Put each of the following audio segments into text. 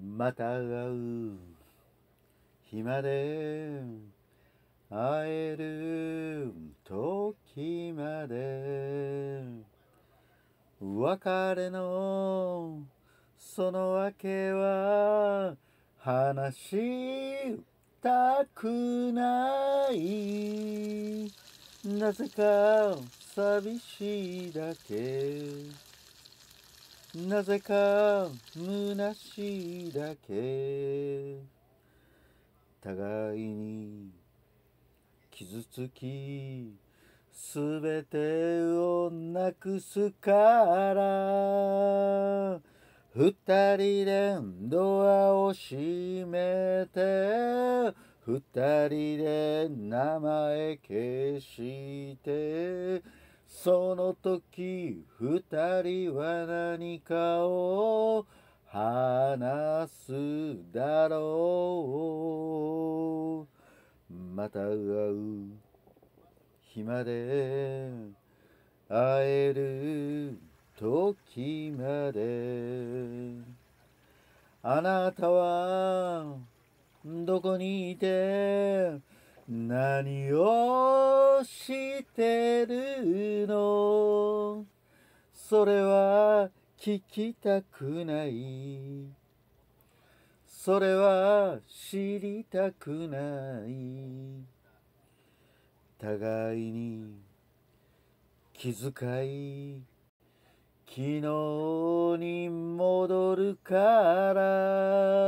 また会う日まで会える時まで別れのその訳は話したくないなぜか寂しいだけなぜか虚しいだけ互いに傷つきすべてをなくすから二人でドアを閉めて二人で名前消してその時二人は何かを話すだろうまた会う日まで会える時まであなたはどこにいて何をしてるのそれは聞きたくないそれは知りたくない互いに気遣い昨日に戻るから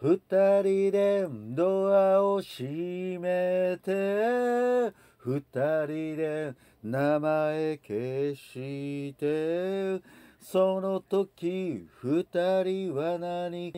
二人でドアを閉めて二人で名前消してその時二人は何